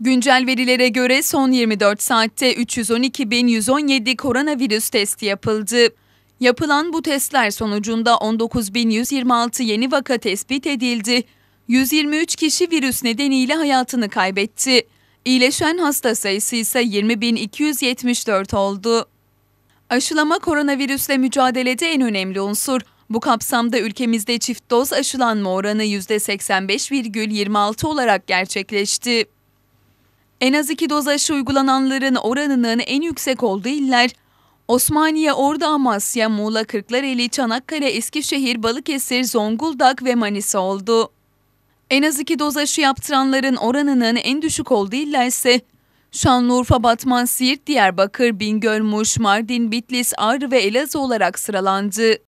Güncel verilere göre son 24 saatte 312.117 koronavirüs testi yapıldı. Yapılan bu testler sonucunda 19.126 yeni vaka tespit edildi. 123 kişi virüs nedeniyle hayatını kaybetti. İyileşen hasta sayısı ise 20.274 oldu. Aşılama koronavirüsle mücadelede en önemli unsur. Bu kapsamda ülkemizde çift doz aşılanma oranı %85,26 olarak gerçekleşti. En az iki doz aşı uygulananların oranının en yüksek olduğu iller Osmaniye, Ordu, Amasya, Muğla, Kırklareli, Çanakkale, Eskişehir, Balıkesir, Zonguldak ve Manisa oldu. En az iki doz aşı yaptıranların oranının en düşük olduğu iller ise Şanlıurfa, Batman, Siirt, Diyarbakır, Bingöl, Muş, Mardin, Bitlis, Ağrı ve Elazığ olarak sıralandı.